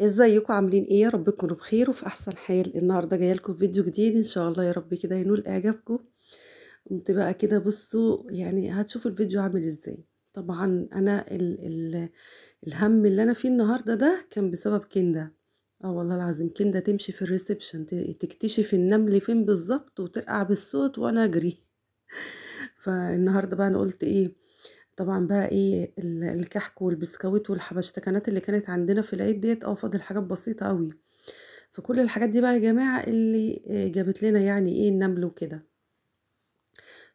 ازيكم عاملين ايه يا رب تكونوا بخير وفي احسن حال النهارده جايه لكم فيديو جديد ان شاء الله يا رب كده ينول اعجابكم قمت بقى كده بصوا يعني هتشوفوا الفيديو عامل ازاي طبعا انا ال ال الهم اللي انا فيه النهارده ده كان بسبب كنده اه والله العظيم كنده تمشي في الريسبشن تكتشف النمل فين بالظبط وتقع بالصوت وانا اجري فالنهارده بقى انا قلت ايه طبعا بقى ايه الكحك والبسكويت والحبشتكنات اللي كانت عندنا في العيد ديت اه فاضل حاجات بسيطه قوي فكل الحاجات دي بقى يا جماعه اللي آه، جابت لنا يعني ايه النمل وكده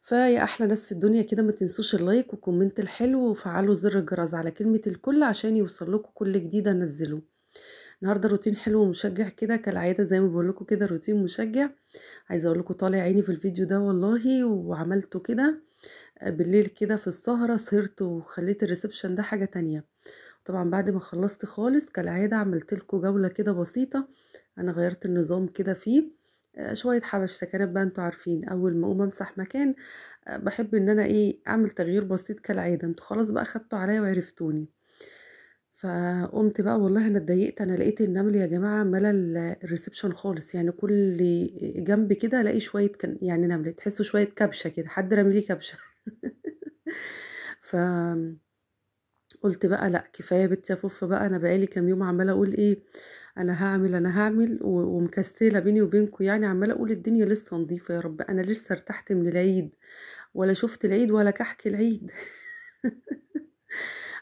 فيا احلى ناس في الدنيا كده ما تنسوش اللايك والكومنت الحلو وفعلوا زر الجرس على كلمه الكل عشان يوصل لكم كل جديد انزله النهارده روتين حلو ومشجع كده كالعاده زي ما بقول لكم كده روتين مشجع عايزه اقول لكم طالع عيني في الفيديو ده والله وعملته كده بالليل كده في السهرة سهرت وخليت الريسبشن ده حاجة تانية طبعا بعد ما خلصت خالص كالعادة عملت لكم جولة كده بسيطة انا غيرت النظام كده فيه آه، شوية حبش سكنات بقى انتوا عارفين اول ما اقوم امسح مكان آه، بحب ان انا ايه اعمل تغيير بسيط كالعادة انتوا خلاص بقى خدتوا عليا وعرفتوني فقمت بقى والله انا اتضايقت انا لقيت النمل يا جماعه عماله الريسبشن خالص يعني كل جنب كده الاقي شويه كان يعني نمله تحسوا شويه كبشه كده حد رمي لي كبشه ف قلت بقى لا كفايه بنتي يا فوف بقى انا بقالي كام يوم عماله اقول ايه انا هعمل انا هعمل ومكسله بيني وبينكم يعني عماله اقول الدنيا لسه نظيفه يا رب انا لسه ارتحت من العيد ولا شفت العيد ولا كحك العيد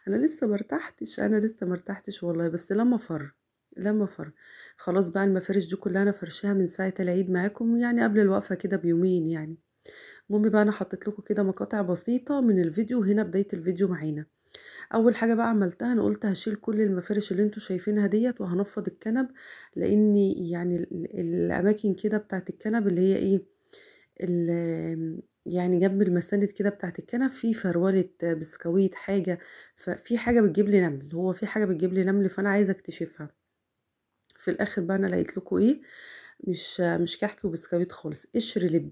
انا لسه مرتحتش انا لسه مرتحتش والله بس لما فر لما فر خلاص بقى المفارش دي كلها انا فرشاها من ساعه العيد معاكم يعني قبل الوقفه كده بيومين يعني المهم بقى انا حطيت لكم كده مقاطع بسيطه من الفيديو هنا بدايه الفيديو معانا اول حاجه بقى عملتها انا قلت هشيل كل المفارش اللي انتوا شايفينها ديت وهنفض الكنب لان يعني الاماكن كده بتاعت الكنب اللي هي ايه يعني جنب المسند كده بتاعت الكنب في فرولة بسكويت حاجة ففي حاجة بتجيب لي نمل هو في حاجة بتجيب لي نمل فانا عايزة اكتشفها في الاخر بقى انا لقيت لكم ايه مش مش كحك وبسكويت خالص قشر لب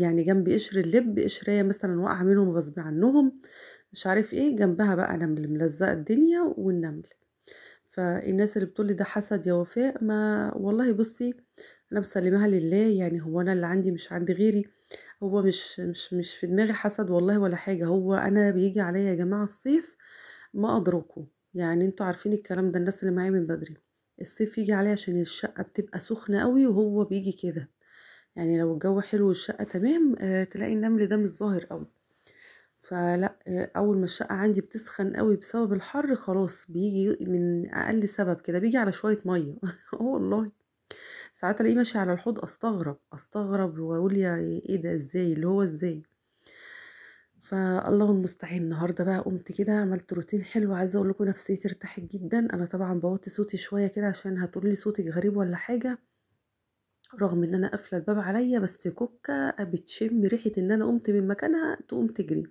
يعني جنب قشر اللب قشرية مثلا واقعة منهم غصب عنهم مش عارف ايه جنبها بقى نمل ملزقة الدنيا والنمل فالناس اللي بتقولي ده حسد يا وفاء ما والله بصي انا مسلمها لله يعني هو انا اللي عندي مش عندي غيري هو مش مش مش في دماغي حسد والله ولا حاجة هو أنا بيجي عليا يا جماعة الصيف ما أدركه يعني انتوا عارفين الكلام ده الناس اللي معايا من بدري الصيف يجي عليا عشان الشقة بتبقى سخنة قوي وهو بيجي كده يعني لو الجو حلو والشقة تمام آه تلاقي النمل ده مش ظاهر قوي فلا آه اول ما الشقة عندي بتسخن قوي بسبب الحر خلاص بيجي من اقل سبب كده بيجي على شوية مية والله ساعات الاقيه ماشي على الحوض استغرب استغرب واقول يا ايه ده ازاي اللي هو ازاي فالله المستعان النهارده بقى قمت كده عملت روتين حلو عايزه اقول لكم نفسيتي ارتاحت جدا انا طبعا بوطي صوتي شويه كده عشان هتقولي صوتك غريب ولا حاجه رغم ان انا قافله الباب عليا بس كوكا بتشم ريحه ان انا قمت من مكانها تقوم تجري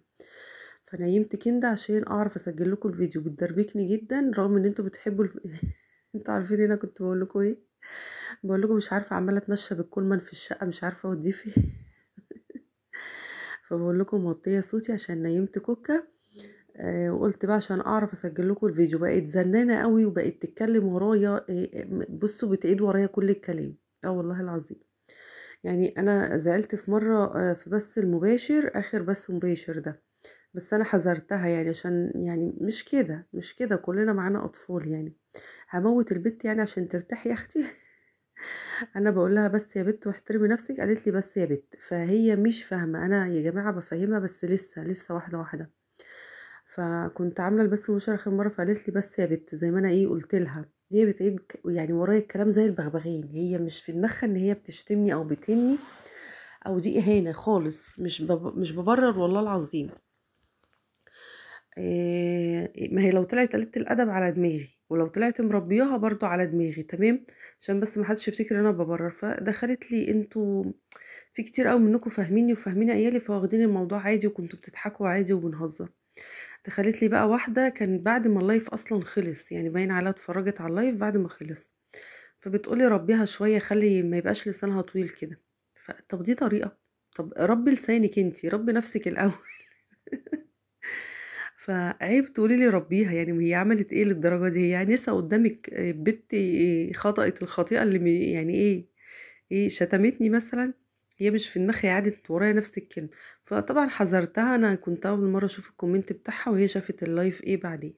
فنيمت كده عشان اعرف اسجل لكم الفيديو بتدربكني جدا رغم ان انتوا بتحبوا الف... انتوا عارفين انا كنت بقول لكم ايه بقول لكم مش عارفه عماله اتمشى بالكولمان في الشقه مش عارفه اوديه فين فبقول لكم مطيه صوتي عشان نيمت كوكا آه، وقلت بقى عشان اعرف اسجل لكم الفيديو بقت زنانه قوي وبقت تتكلم ورايا آه، آه، بصوا بتعيد ورايا كل الكلام اه والله العظيم يعني انا زعلت في مره في بث المباشر اخر بث مباشر ده بس انا حذرتها يعني عشان يعني مش كده مش كده كلنا معانا اطفال يعني هموت البت يعني عشان ترتاح يا اختي انا بقول لها بس يا بت واحترمي نفسك قالت لي بس يا بت فهي مش فاهمه انا يا جماعه بفهمها بس لسه لسه واحده واحده فكنت عامله البث المباشر اخر مره فقالت لي بس يا بت زي ما انا ايه قلت لها هي بتعيد إيه يعني ورايا الكلام زي البغبغين هي مش في دماغها ان هي بتشتمني او بتهني او دي اهانه خالص مش بب... مش ببرر والله العظيم إيه ما هي لو طلعت قلت الادب على دماغي ولو طلعت مربياها برضو على دماغي تمام عشان بس محدش يفتكر ان انا ببرر فدخلت لي انتوا في كتير قوي منكم فاهميني وفاهمين عيالي فواخدين الموضوع عادي وكنتوا بتضحكوا عادي وبنهزر دخلت لي بقى واحده كان بعد ما اللايف اصلا خلص يعني باين عليها اتفرجت على اللايف بعد ما خلص فبتقولي ربيها شويه خلي ما يبقاش لسانها طويل كده طب دي طريقه طب ربي لسانك انتي ربي نفسك الاول فعيب تقولي لي ربيها يعني هي عملت ايه للدرجة دي هي يعني لسه قدامك آه، بنت آه، خطأت الخطيئة اللي يعني ايه ايه شتمتني مثلا هي مش في دماغها قعدت ورايا نفس الكلمة فطبعا حذرتها انا كنت اول مرة اشوف الكومنت بتاعها وهي شافت اللايف ايه بعدين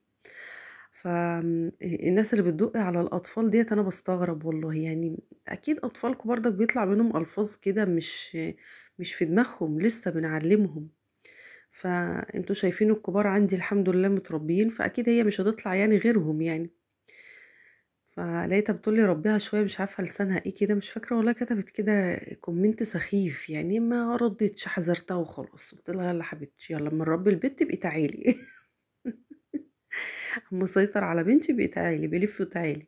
فالناس آه، اللي بتدق على الاطفال ديت انا بستغرب والله يعني اكيد اطفالكم برضك بيطلع منهم الفاظ كده مش مش في دماغهم لسه بنعلمهم فانتوا شايفين الكبار عندي الحمد لله متربيين فاكيد هي مش هتطلع يعني غيرهم يعني فلقيتها بتقولي ربيها شويه مش عارفه لسانها ايه كده مش فاكره والله كتبت كده كومنت سخيف يعني ما ردتش حذرتها وخلاص قلت لها يلا حبيبتي يلا من رب البيت تبقي تعالي اما سيطر على بنتي بقي تعالي بلف وتعالي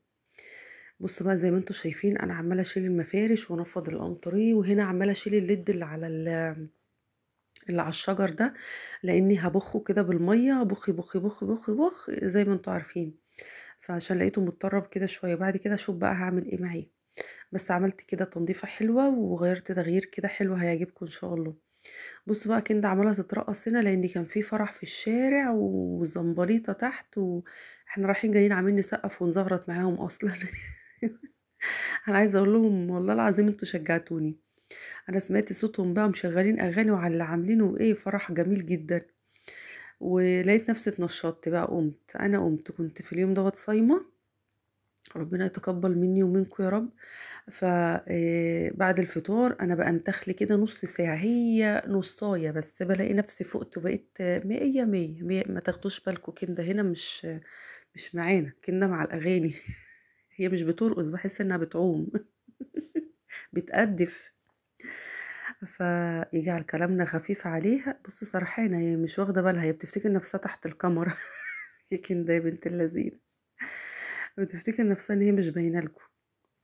بص بقى زي ما انتوا شايفين انا عماله اشيل المفارش وانفض الانطري وهنا عماله اشيل الليد اللي على اللي على الشجر ده لاني هبخه كده بالميه بخ بخ بخ بخ بخ زي ما انتوا عارفين فعشان لقيته مضطرب كده شويه بعد كده اشوف بقى هعمل ايه معاه بس عملت كده تنظيفه حلوه وغيرت تغيير كده حلو هيعجبكم ان شاء الله بصوا بقى كندا عماله تترقص هنا لان كان في فرح في الشارع وزمبليطه تحت واحنا رايحين جايين عاملين نسقف ونزغرط معاهم اصلا انا عايزه اقول لهم والله العظيم انتوا شجعتوني انا سمعت صوتهم بقى مشغلين اغاني وعلى اللي عاملينه ايه فرح جميل جدا ولقيت نفسي اتنشطت بقى قمت انا قمت كنت في اليوم دوت صايمه ربنا يتقبل مني ومنكم يا رب فبعد آه، الفطار انا انتخل كده نص ساعه هي نصايه بس بلاقي نفسي فقت وبقيت مية مية, مية ما تاخدوش بالكم كده هنا مش مش معانا كنا مع الاغاني هي مش بترقص بحس انها بتعوم بتقدف فيجعل كلامنا خفيف عليها بصوا سرحانة هي مش واخدة بالها هي بتفتكر نفسها تحت الكاميرا يمكن ده يا بنت اللذين بتفتكر نفسها ان هي مش باينة لكم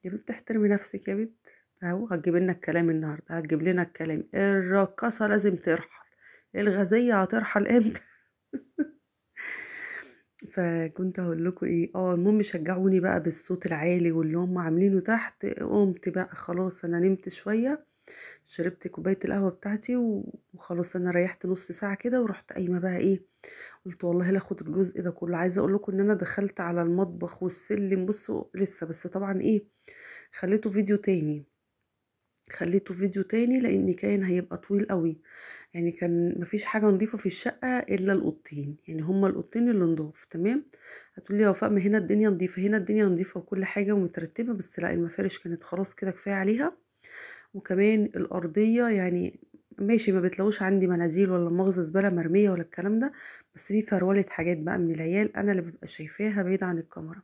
يا بنت احترمي نفسك يا بنت اهو هتجيب لنا الكلام النهارده هتجيب لنا الكلام الراقصة لازم ترحل الغزيه هترحل امتى فكنت هقول لكم ايه اه المهم شجعوني بقى بالصوت العالي واللي هم عاملينه تحت قمت بقى خلاص انا نمت شويه شربت كوبايه القهوه بتاعتي وخلاص انا ريحت نص ساعه كده ورحت قايمه بقى ايه قلت والله لا الجزء ده كله عايزه اقول لكم ان انا دخلت على المطبخ والسلم بصوا لسه بس طبعا ايه خليته فيديو تاني خليته فيديو تاني لان كان هيبقى طويل قوي يعني كان مفيش حاجه نظيفه في الشقه الا القطين يعني هما القطين اللي نضاف تمام هتقولي يا وفاء ما هنا الدنيا نظيفه هنا الدنيا نظيفه وكل حاجه ومترتبه بس لا المفارش كانت خلاص كده كفايه عليها وكمان الارضيه يعني ماشي ما بتلاقوش عندي مناديل ولا مغزى زباله مرميه ولا الكلام ده بس في فروله حاجات بقى من العيال انا اللي ببقى شايفاها بعيد عن الكاميرا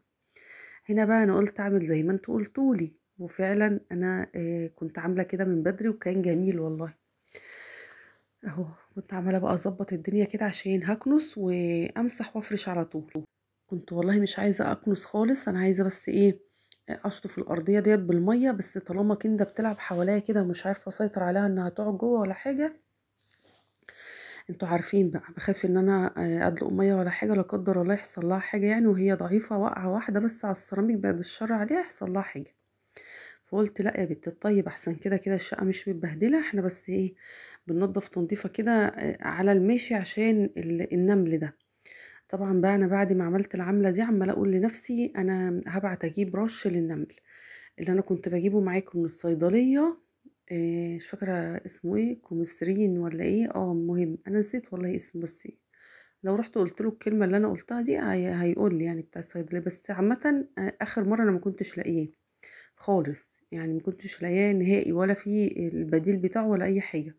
هنا بقى انا قلت اعمل زي ما انتوا قلتولي وفعلا انا آه، كنت عامله كده من بدري وكان جميل والله اهو كنت عماله بقى اظبط الدنيا كده عشان هكنس وامسح وافرش على طول كنت والله مش عايزه اكنس خالص انا عايزه بس ايه اشطف الارضيه ديت بالميه بس طالما كندا بتلعب حواليا كده مش عارفه اسيطر عليها انها تقعد جوه ولا حاجه انتوا عارفين بقى بخاف ان انا آه، ادلق ميه ولا حاجه لا قدر الله يحصل لها حاجه يعني وهي ضعيفه واقعه واحده بس على السيراميك بعد الشر عليها يحصل لها حاجه فقلت لا يا بنت الطيب احسن كده كده الشقه مش متبهدله احنا بس ايه بننضف تنظيفه كده آه، على الماشي عشان النمل ده طبعًا بقى أنا بعد ما عملت العملة دي عمال أقول لنفسي أنا هبعت أجيب رش للنمل، اللي أنا كنت بجيبه معاكم من الصيدلية آه، مش فاكرة اسمه إيه كومسترين ولا إيه، آه المهم أنا نسيت والله اسمه بس لو رُحت قُلت له الكلمة اللي أنا قُلتها دي هيقول لي يعني بتاع الصيدلية، بس عامةً آه، آخر مرّة أنا ما كنتش لاقيه خالص، يعني ما كنتش لاقيه نهائي ولا في البديل بتاعه ولا أي حاجة.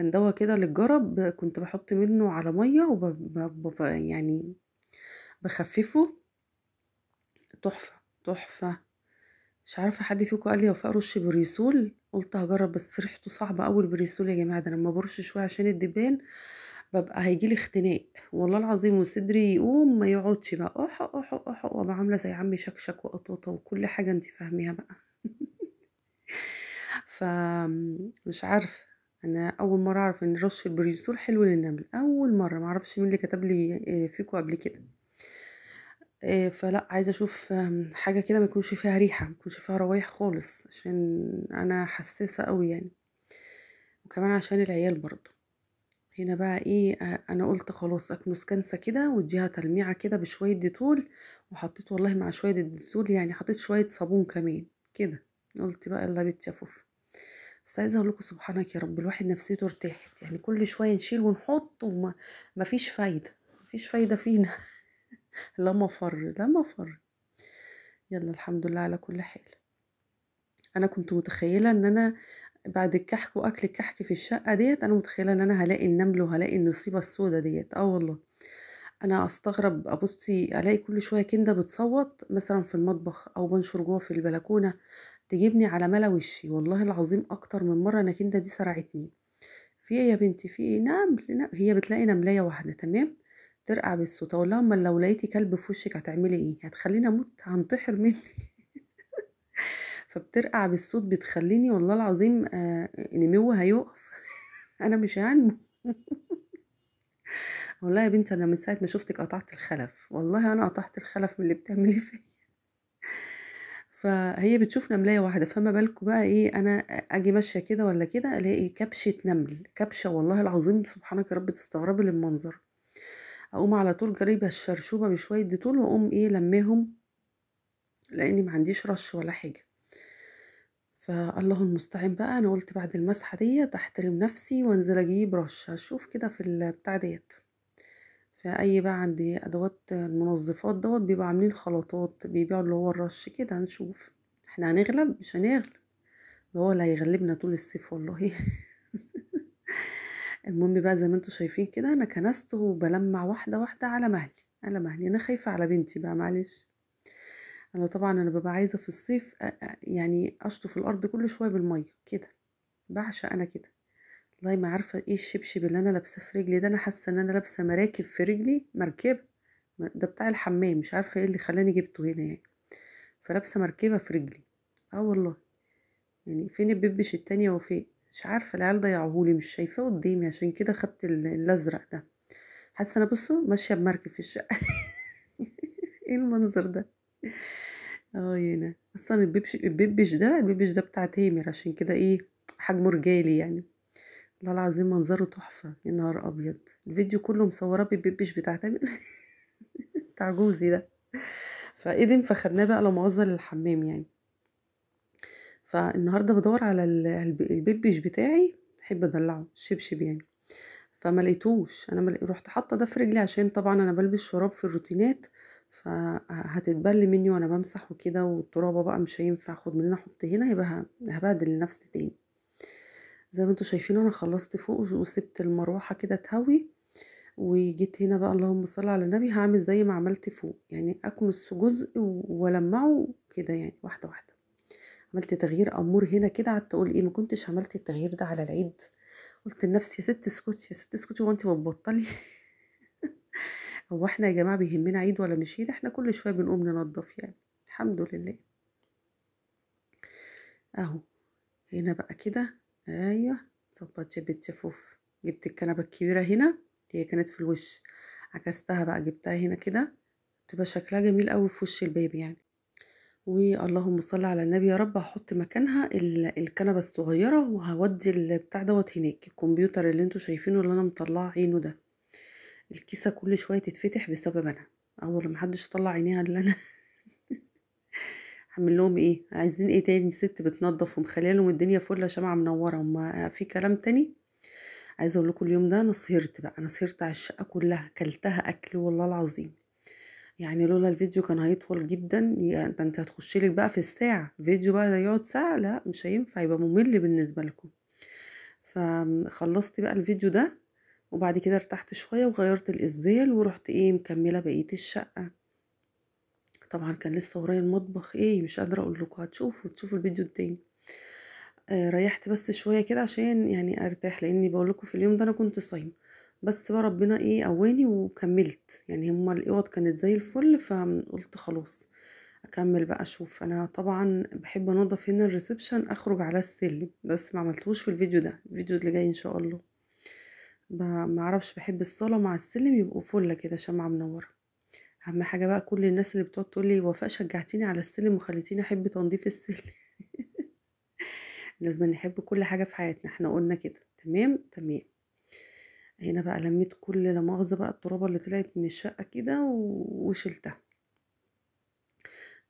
كان دواء كده للجرب كنت بحط منه على مَيّة وب يعني بخففه تحفة، تحفة، مش عارفة حد فيكم قال لي وفاء رش بريسول، قُلت هجرب بس ريحته صعبة أوي البريسول يا جماعة ده لما برش شوية عشان الدبان ببقى هيجيلي اختناق والله العظيم وصدري يقوم ما يقعدش بقى اوح اوح اوح وأبقى عاملة زي عمي شكشك وقطوطة وكل حاجة أنتِ فاهميها بقى ف مش عارفة. انا اول مره اعرف ان رش البريزور حلو للنمل اول مره معرفش مين اللي كتب لي آه، فيكو قبل كده آه، فلا عايزه اشوف حاجه كده ما يكونش فيها ريحه ما يكونش فيها روايح خالص عشان انا حساسه قوي يعني وكمان عشان العيال برضو هنا بقى ايه آه، انا قلت خلاص اكنس كنسه كده واديها تلميعه كده بشويه ديتول وحطيت والله مع شويه ديتول يعني حطيت شويه صابون كمان كده قلت بقى يلا بيتشفف بس عايزه اقول لكم سبحانك يا رب الواحد نفسيته ارتاحت يعني كل شويه نشيل ونحط وما فيش فايده فيش فايده فينا لا مفر لا مفر يلا الحمد لله على كل حال انا كنت متخيله ان انا بعد الكحك واكل الكحك في الشقه ديت انا متخيله ان انا هلاقي النمل وهلاقي النصيبه السوداء ديت اه والله انا استغرب ابصي الاقي كل شويه كنده بتصوت مثلا في المطبخ او بنشر جوه في البلكونه تجيبني على ملا وشي والله العظيم اكتر من مره انا كنده دي سرعتني في ايه يا بنتي في ايه نعم، نام هي بتلاقي نملايه واحده تمام ترقع بالصوت اقول لها لو لقيتي كلب في وشك هتعملي ايه هتخليني اموت هنتحر مني فبترقع بالصوت بتخليني والله العظيم آه نمو هيقف انا مش هنمو والله يا بنتي انا من ساعه ما شفتك قطعت الخلف والله انا قطعت الخلف من اللي بتعملي فيه فهي بتشوف نملاية واحدة فما بالكم بقى ايه انا اجي ماشية كده ولا كده الاقي كبشة نمل كبشة والله العظيم سبحانك يا رب تستغربي للمنظر اقوم على طول جريبة الشرشوبة بشوية ديتول واقوم ايه لماهم لاني ما عنديش رش ولا حاجة فالله المستعان بقى انا قلت بعد المسحة ديت احترم نفسي وانزل اجيب رش هشوف كده في البتاع ديت فأي بقى عند أدوات المنظفات دوت بيبقوا عاملين خلطات بيبيعوا اللي هو الرش كده هنشوف احنا هنغلب مش هنغلب اللي هو اللي هيغلبنا طول الصيف والله المهم بقى زي ما انتوا شايفين كده انا كنست وبلمع واحده واحده على مهلي على مهلي انا خايفه على بنتي بقى معلش انا طبعا انا ببقى عايزه في الصيف يعني اشطف الارض كل شويه بالميه كده بعشق انا كده والله ما عارفه ايه الشبشب اللي انا لابسه في رجلي ده انا حاسه ان انا لابسه مراكب في رجلي مركبه ده بتاع الحمام مش عارفه ايه اللي خلاني جبته هنا يعني فلابسه مركبه في رجلي اه والله يعني فين الببش التانية وفين مش عارفه العيال ضيعوهولي مش شايفاه قدامي عشان كده خدت الازرق ده حاسه انا بصوا ماشيه بمركب في الشقه ايه المنظر ده اه هنا اصلا الببش الببش ده الببش ده بتاع تامر عشان كده ايه حجمه رجالي يعني والله العظيم منظره تحفة يا نهار أبيض الفيديو كله مصوراه بالبيبش بتاع تامر بتاع جوزي ده فإيدم فخدناه بقى لا للحمام يعني فالنهاردة بدور على البيبش بتاعي بحب أدلعه الشبشب يعني فما لقيتوش انا ملقي... رحت حاطه ده في رجلي عشان طبعا انا بلبس شراب في الروتينات فهتتبل مني وانا بمسح وكده والترابه بقى مش هينفع اخد من هنا احط هنا يبقى هبهدل لنفسي تاني زي ما انتوا شايفين انا خلصت فوق وسبت المروحة كده تهوي وجيت هنا بقى اللهم صل على النبي هعمل زي ما عملت فوق يعني اكمس جزء ولمعه كده يعني واحده واحده عملت تغيير امور هنا كده قعدت اقول ايه ما كنتش عملت التغيير ده على العيد قلت لنفسي يا ست اسكتي يا ست اسكتي هو انت بتبطلي هو احنا يا جماعه بيهمنا عيد ولا مش عيد احنا كل شويه بنقوم ننضف يعني الحمد لله اهو هنا بقى كده ايوه ظبط شبه التفوف جبت الكنبه الكبيره هنا هي كانت في الوش عكستها بقى جبتها هنا كده تبقى شكلها جميل قوي في وش البيبي يعني واللهم صل على النبي يا رب هحط مكانها الكنبه الصغيره وهودي البتاع دوت هناك الكمبيوتر اللي انتوا شايفينه اللي انا مطلعه عينه ده الكيسه كل شويه تتفتح بسبب انا اول ما حدش طلع عينيها اللي انا اعمل لهم ايه عايزين ايه تاني الست بتنضف ومخليه لهم الدنيا فله شمعه منوره وما في كلام تاني عايزه اقول لكم اليوم ده انا سهرت بقى انا سهرت على الشقه كلها كلتها اكل والله العظيم يعني لولا الفيديو كان هيطول جدا يعني انت هتخش لك بقى في الساعه فيديو بقى يقعد ساعه لا مش هينفع يبقى ممل بالنسبه لكم فخلصت بقى الفيديو ده وبعد كده ارتحت شويه وغيرت الازايل ورحت ايه مكمله بقيه الشقه طبعا كان لسه ورايا المطبخ ايه مش قادره اقول لكم هتشوفوا تشوفوا الفيديو التاني آه، ريحت بس شويه كده عشان يعني ارتاح لاني بقول لكم في اليوم ده انا كنت صايمه بس بقى ربنا ايه قواني وكملت يعني هما الاوض كانت زي الفل فقلت خلاص اكمل بقى اشوف انا طبعا بحب انضف هنا الريسبشن اخرج على السلم بس ما عملتوش في الفيديو ده الفيديو اللي جاي ان شاء الله ما اعرفش بحب الصاله مع السلم يبقوا فله كده شمعه منوره اهم حاجه بقى كل الناس اللي بتقعد تقول لي وفاء شجعتيني على السلم وخليتيني احب تنظيف السلم لازم نحب كل حاجه في حياتنا احنا قلنا كده تمام تمام هنا بقى لميت كل لا مؤاخذه بقى الترابه اللي طلعت من الشقه كده وشلتها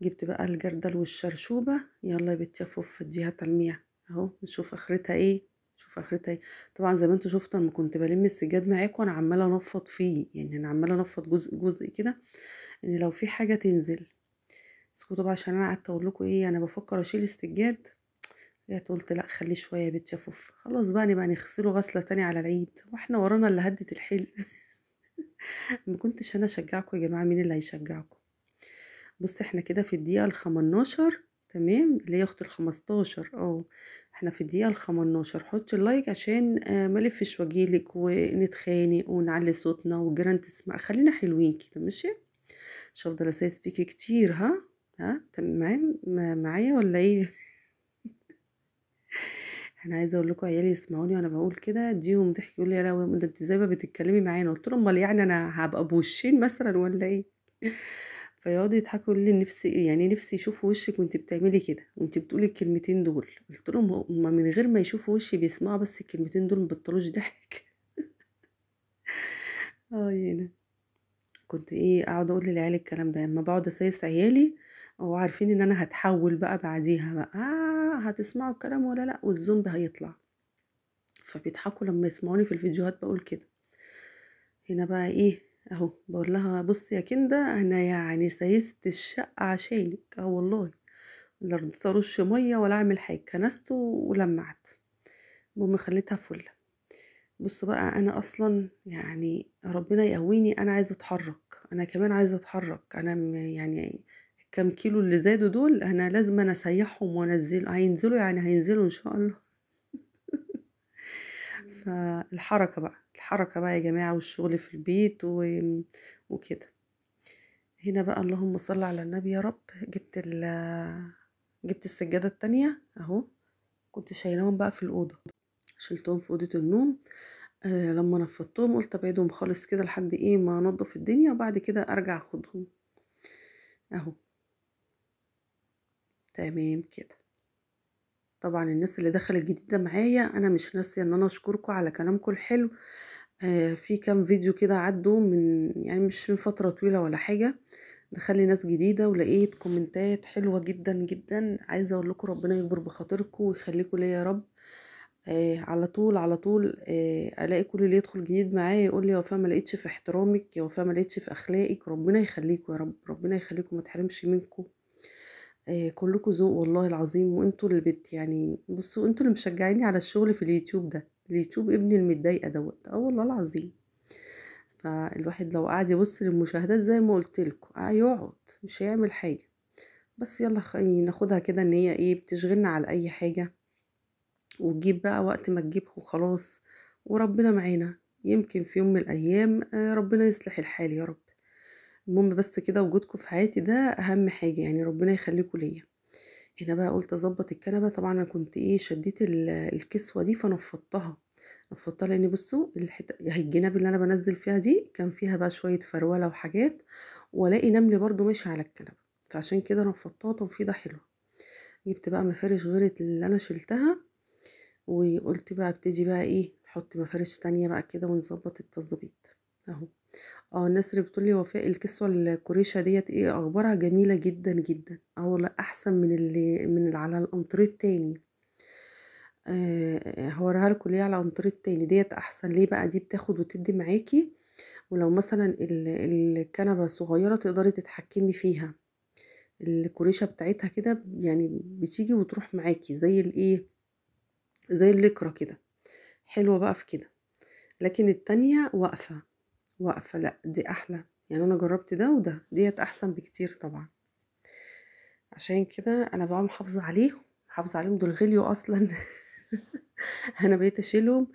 جبت بقى الجردل والشرشوبه يلا يا بنتي افف اديها تلميع اهو نشوف اخرتها ايه شوف اخرتها ايه طيب. طبعا زي ما انتوا شفتوا لما كنت بلم السجاد معاكم انا عماله انفض فيه يعني انا عماله انفض جزء جزء كده ان لو في حاجه تنزل اسكتوا طبعا عشان انا قعدت اقول لكم ايه انا بفكر اشيل السجاد رجعت قلت لا خليه شويه بيتشفف خلاص بقى نبقى نغسله غسله تانية على العيد واحنا ورانا اللي هدت الحل ما كنتش انا اشجعكم يا جماعه مين اللي هيشجعكم بص احنا كده في الدقيقه ال 15 تمام اللي هي اخت ال 15 اه احنا في الدقيقة ال 15 حطي اللايك عشان آه، ملفش واجيلك ونتخانق ونعلي صوتنا والجيران تسمع خلينا حلوين كده ماشي مش هفضل اسايس فيكي كتير ها ها تمام معايا ولا ايه انا عايزه اقول لكم عيالي يسمعوني وانا بقول كده اديهم ضحك يقول لي يا لهوي انت ازاي ما بتتكلمي معانا قلت لهم امال إيه يعني انا هبقى بوشين مثلا ولا ايه فيقعدوا يضحكوا لي نفسي إيه؟ يعني نفسي يشوفوا وشك وانت بتعملي كده وانت بتقولي الكلمتين دول قلت لهم هما من غير ما يشوفوا وشي بيسمعوا بس الكلمتين دول مبطلوش ضحك اه يعني كنت ايه اقعد اقول للعيال الكلام ده لما بقعد اسايس عيالي وعارفين ان انا هتحول بقى بعديها بقى آه هتسمعوا الكلام ولا لا والزومبي هيطلع فبيضحكوا لما يسمعوني في الفيديوهات بقول كده هنا بقى ايه اهو بقول لها بصي يا كنده انا يعني سيست الشقه عشانك اه والله لا رش ميه ولا اعمل حاجه كنست ولمعت المهم خليتها فل بصوا بقى انا اصلا يعني ربنا يقويني انا عايزه اتحرك انا كمان عايزه اتحرك انا يعني كم كيلو اللي زادوا دول انا لازم انا اسيحهم وانزل هينزلوا يعني هينزلوا ان شاء الله فالحركه بقى الحركة بقى يا جماعة والشغل في البيت و... وكده هنا بقى اللهم صل على النبي يا رب جبت ال جبت السجادة التانية اهو كنت شايلاهم بقى في الأوضة شلتهم في أوضة النوم آه لما نفضتهم قلت ابعدهم خالص كده لحد ايه ما انضف الدنيا وبعد كده ارجع اخدهم اهو تمام كده طبعا الناس اللي دخلت جديده معايا انا مش ناسيه ان انا اشكركم على كلامكم الحلو آه، في كام فيديو كده عدوا من يعني مش من فترة طويلة ولا حاجة لي ناس جديدة ولقيت كومنتات حلوة جدا جدا عايزة اقول لكم ربنا يكبر بخاطركم ويخليكم ليا يا رب آه على طول على طول آه الاقي كل اللي يدخل جديد معايا يقول لي يا وفاء ما لقيتش في احترامك يا وفاء ما لقيتش في اخلاقك ربنا يخليكم يا رب ربنا يخليكم ما تحرمش منكم آه كلكم ذوق والله العظيم وانتوا اللي بت يعني بصوا انتوا اللي مشجعيني على الشغل في اليوتيوب ده اليوتيوب ابني المتضايقه دوت اه والله العظيم فالواحد لو قعد يبص للمشاهدات زي ما قلت لكم هيقعد آه مش هيعمل حاجه بس يلا ناخدها كده ان هي ايه بتشغلنا على اي حاجه وتجيب بقى وقت ما تجيب وخلاص وربنا معانا يمكن في يوم من الايام آه ربنا يصلح الحال يا رب المهم بس كده وجودكم في حياتي ده اهم حاجه يعني ربنا يخليكم ليا هنا بقى قلت اظبط الكنبه طبعا انا كنت ايه شديت الكسوه دي فنفضتها نفضتها لان بصوا الحته الجناب اللي انا بنزل فيها دي كان فيها بقى شويه فروله وحاجات والاقي نمل برده ماشي على الكنبه فعشان كده نفضتها تنفيضه حلوه جبت بقى مفارش غير اللي انا شلتها وقلت بقى ابتدي بقى ايه نحط مفارش تانية بقى كده ونظبط التظبيط اهو اه الناس بتقول بتقولي وفاء الكسوة الكريشه ديت ايه اخبارها جميلة جدا جدا اه والله احسن من اللي من اللي على القنطرية التاني آه،, آه هوريها لكم ليه على قنطرية التاني ديت احسن ليه بقى دي بتاخد وتدي معاكي ولو مثلا الكنبة صغيرة تقدري تتحكمي فيها الكريشه بتاعتها كده يعني بتيجي وتروح معاكي زي الايه زي الليكرا كده حلوة بقى في كده لكن التانية واقفة واقفة لأ دي أحلى يعني أنا جربت ده وده ديت أحسن بكتير طبعا عشان كده أنا بقى محافظة عليهم محافظة عليهم دول غليوا أصلا أنا بقيت أشيلهم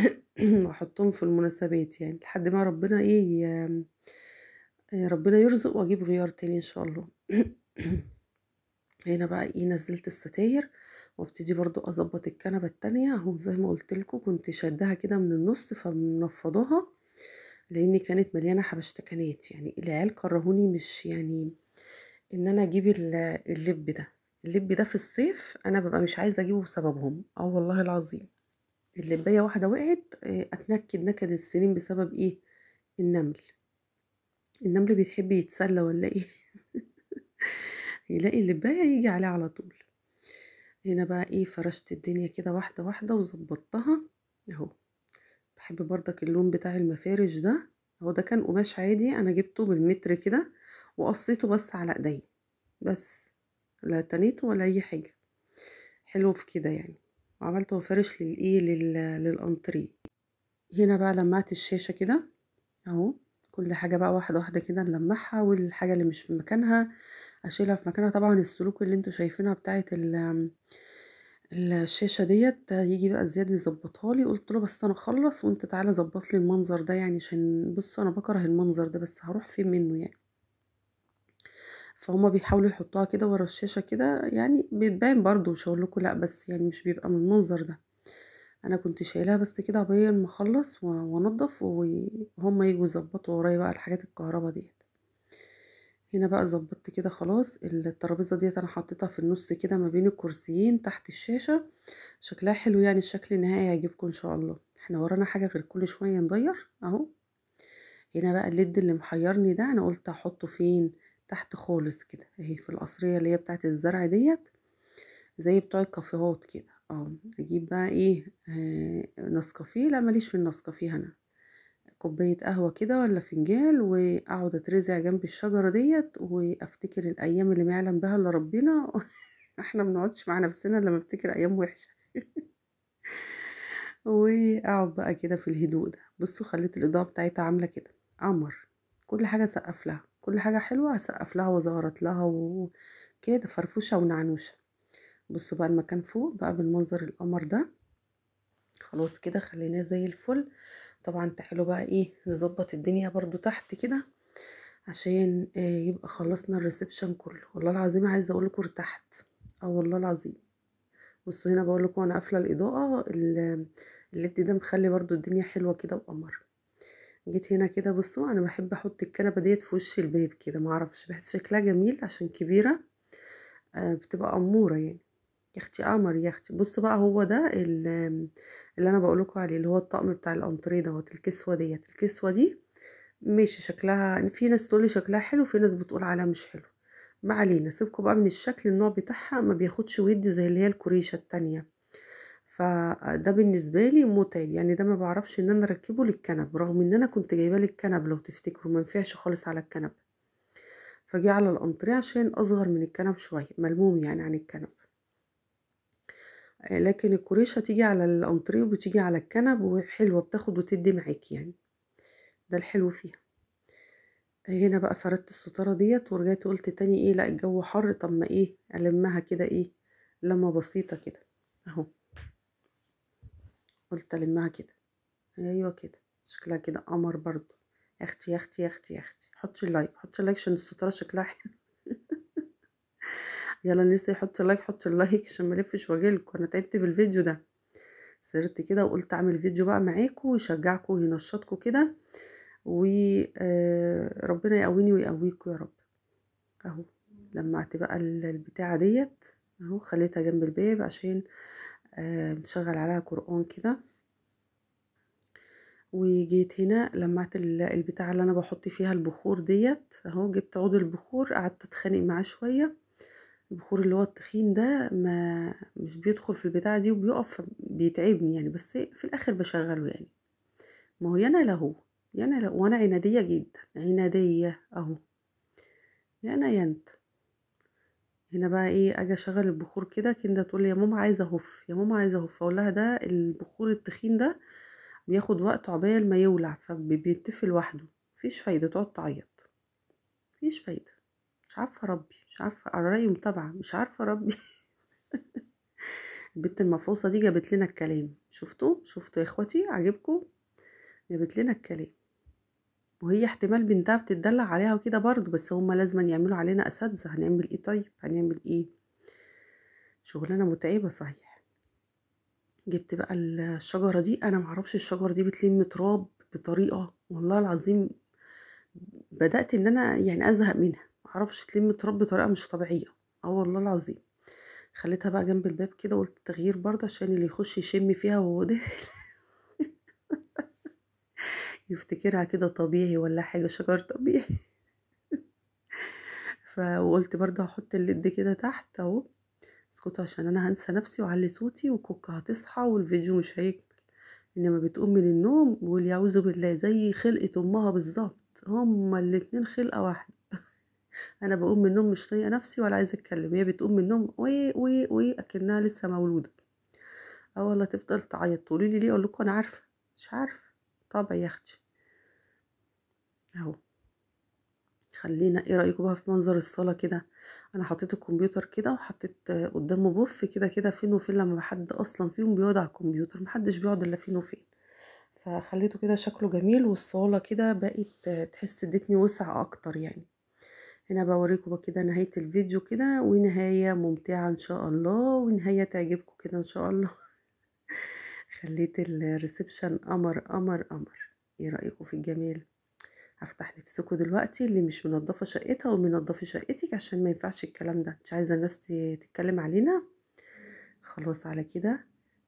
وأحطهم في المناسبات يعني لحد ما ربنا إيه آه، ربنا يرزق وأجيب غيار تاني إن شاء الله هنا بقى إيه نزلت الستاير وابتدي برضو اظبط الكنبه التانية اهو زي ما قلت لكم كنت شدها كده من النص فمنفضاها لان كانت مليانه حبشتكنات يعني العيال كرهوني مش يعني ان انا اجيب اللب ده اللب ده في الصيف انا ببقى مش عايزه اجيبه بسببهم اه والله العظيم اللبايه واحده وقعت آه، اتنكد نكد السنين بسبب ايه النمل النمل بيتحب يتسلى ولا ايه يلاقي اللبايه يجي عليه على طول هنا بقى ايه فرشت الدنيا كده واحده واحده وظبطتها اهو بحب بردك اللون بتاع المفارش ده هو ده كان قماش عادي انا جبته بالمتر كده وقصيته بس على ايديا بس لا تنيته ولا اي حاجه حلو في كده يعني وعملته مفارش للايه للانتريه هنا بقى لمعت الشاشه كده اهو كل حاجه بقى واحده واحده كده نلمعها والحاجه اللي مش في مكانها اشيلها في مكانها طبعا السلوك اللي انتوا شايفينها بتاعه الشاشة ديت يجي بقى زياد يظبطها لي، قُلت له: "بس أنا أخلّص وأنت تعالى ظبط لي المنظر ده يعني عشان بُص أنا بكره المنظر ده بس هروح فين منّه يعني." فهُم بيحاولوا يحطّوها كده ورا الشاشة كده يعني بتبان برضه مش هقول لكم لأ، بس يعني مش بيبقى من المنظر ده، أنا كنت شايلها بس كده عبيه ما أخلّص وأنضّف وهُم يجوا يظبطوا ورايا بقى الحاجات الكهرباء دي هنا بقى ظبطت كده خلاص الترابيزه ديت انا حطيتها في النص كده ما بين الكرسيين تحت الشاشه شكلها حلو يعني الشكل النهائي هيعجبكم ان شاء الله احنا ورانا حاجه غير كل شويه نضير اهو هنا بقى الليد اللي محيرني ده انا قلت هحطه فين تحت خالص كده اهي في القصريه اللي هي بتاعه الزرع ديت زي بتوع الكافيهات كده اه اجيب بقى ايه آه نسكافيه لا ماليش في النسكافيه انا كوباية قهوة كده ولا فنجان وأقعد أترزع جنب الشجرة ديت وأفتكر الأيام اللي معلم بها اللي ربنا إحنا منقعدش مع نفسنا لما افتكر نفتكر أيام وِحشة وأقعد بقى كده في الهدوء ده، بُصّوا خلّيت الإضاءة بتاعتها عاملة كده قمر، كل حاجة أسقّف لها، كل حاجة حلوة أسقّف لها وازغرط لها وكده فرفوشة ونعنوشة، بُصّوا بقى المكان فوق بقى بالمنظر القمر ده، خلاص كده خلّيناه زي الفل. طبعا تعالوا بقى ايه نظبط الدنيا برضو تحت كده عشان آه، يبقى خلصنا الريسبشن كله والله العظيم عايزه اقول لكم ارتحت اه والله العظيم بصوا هنا بقول لكم انا قافله الاضاءه الليد ده مخلي برضو الدنيا حلوه كده وقمر جيت هنا كده بصوا انا بحب احط الكنبه ديت في وش الباب كده معرفش بحس شكلها جميل عشان كبيره آه، بتبقى اموره يعني يا اختي قمر آه، يا اختي بص بقى هو ده اللي انا بقولكوا عليه اللي هو الطقم بتاع الانتريه دوت الكسوه ديت الكسوه دي ماشي شكلها في ناس تقولي شكلها حلو في ناس بتقول عليها مش حلو ما علينا سيبكم بقى من الشكل النوع بتاعها ما بياخدش ودي زي اللي هي الكريشه التانية فده بالنسبه لي متعب يعني ده ما بعرفش ان انا اركبه للكنب رغم ان انا كنت جايباه للكنب لو تفتكروا ما ينفعش خالص على الكنب فجي على الانطريه عشان اصغر من الكنب شويه ملموم يعني عن الكنب لكن الكريشة تيجي على الأنطري وتيجي على الكنب وحلوة بتاخد وتدي معاك يعني ده الحلو فيها هنا بقى فردت الستارة ديت ورجعت قلت تاني ايه لا الجو حر طب ما ايه المها كده ايه لما بسيطة كده اهو قلت المها كده ايوه كده شكلها كده قمر برضو يا اختي يا اختي يا اختي يا اختي حطي اللايك حطي اللايك عشان الستارة شكلها حلو يلا الناس يحط اللايك حط اللايك عشان ملفش واجيلكوا انا تعبت في الفيديو ده سرت كده وقلت اعمل فيديو بقى معاكم يشجعكم وينشطكم كده وربنا آه، يقويني ويقويكم يا رب اهو لمعت بقى البتاعه ديت اهو خليتها جنب الباب عشان آه، نشغل عليها قران كده وجيت هنا لمعت البتاعه اللي انا بحط فيها البخور ديت اهو جبت عود البخور قعدت اتخانق معاه شويه البخور اللي هو التخين ده ما مش بيدخل في البتاعة دي وبيقف بيتعبني يعني بس في الاخر بشغله يعني ما هو ينا لهو ينا له وانا عنادية جدا عنادية اهو ينا ينت هنا بقى ايه اجي اشغل البخور كده كده تقول لي يا ماما عايزه اهف يا ماما عايزه اهف اقول لها ده البخور التخين ده بياخد وقت عبال ما يولع فبيتفل لوحده مفيش فايده تقعد تعيط مفيش فايده مش عارفه اربي مش عارفه ارايم طبعا مش عارفه اربي البنت المفعوصه دي جابت لنا الكلام شفتوا شفتوا يا اخواتي عجبكم جابت لنا الكلام وهي احتمال بنتها بتدلع عليها وكده برضه بس هما لازم يعملوا علينا اساتذه هنعمل ايه طيب هنعمل ايه شغلانه متعبه صحيح جبت بقى الشجره دي انا معرفش الشجره دي بتلم تراب بطريقه والله العظيم بدات ان انا يعني ازهق منها تعرفش تلم تراب بطريقه مش طبيعيه اه والله العظيم خليتها بقى جنب الباب كده قلت تغيير برضه عشان اللي يخش يشم فيها وهو داخل يفتكرها كده طبيعي ولا حاجه شجر طبيعي فقلت برضه هحط الليد كده تحت اهو اسكتوا عشان انا هنسى نفسي وعلي صوتي وكوكا هتصحى والفيديو مش هيكمل انما بتقوم من النوم واللي يعوذ بالله زي خلقه امها بالظبط هما الاتنين خلقه واحده انا بقوم من النوم مش طايقه نفسي ولا عايزه اتكلم هي بتقوم من النوم وي وي وي اكنها لسه مولوده اه والله تفضل تعيط تقولي لي ليه اقول لكم انا عارفه مش عارفه طبع يا اختي اهو خلينا ايه رايكم بقى في منظر الصاله كده انا حطيت الكمبيوتر كده وحطيت قدامه بوف كده كده فين وفين لما حد اصلا فيهم بيقعد على الكمبيوتر محدش بيقعد الا فين وفين فخليته كده شكله جميل والصاله كده بقت تحس ادتني وسع اكتر يعني هنا بوريكم كده نهاية الفيديو كده ونهاية ممتعة ان شاء الله ونهاية تعجبكم كده ان شاء الله خليت الريسبشن قمر قمر قمر ايه رأيكم في الجميل هفتح نفسكم دلوقتي اللي مش منظفه شقتها ومنظفه شقتك عشان ما ينفعش الكلام ده مش عايزه الناس تتكلم علينا خلاص على كده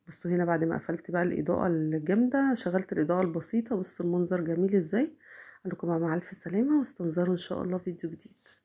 بصوا هنا بعد ما قفلت بقى الاضاءه الجامده شغلت الاضاءه البسيطه بصوا المنظر جميل ازاي لكم مع الف سلامه واستنظروا ان شاء الله فيديو جديد